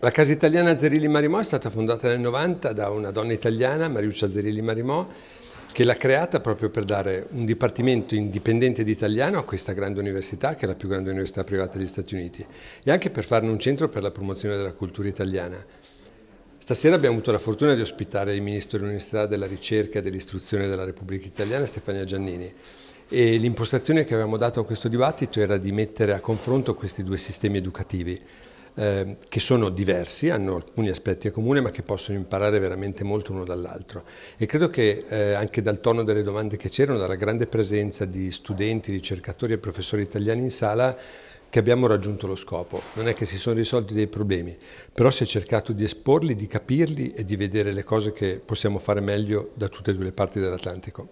La casa italiana Zerilli Marimò è stata fondata nel 90 da una donna italiana, Mariuccia Zerilli Marimò, che l'ha creata proprio per dare un dipartimento indipendente di italiano a questa grande università, che è la più grande università privata degli Stati Uniti, e anche per farne un centro per la promozione della cultura italiana. Stasera abbiamo avuto la fortuna di ospitare il Ministro dell'Università della Ricerca e dell'Istruzione della Repubblica Italiana, Stefania Giannini, e l'impostazione che avevamo dato a questo dibattito era di mettere a confronto questi due sistemi educativi eh, che sono diversi, hanno alcuni aspetti a comune ma che possono imparare veramente molto uno dall'altro. E credo che eh, anche dal tono delle domande che c'erano, dalla grande presenza di studenti, ricercatori e professori italiani in sala, che abbiamo raggiunto lo scopo. Non è che si sono risolti dei problemi, però si è cercato di esporli, di capirli e di vedere le cose che possiamo fare meglio da tutte e due le parti dell'Atlantico.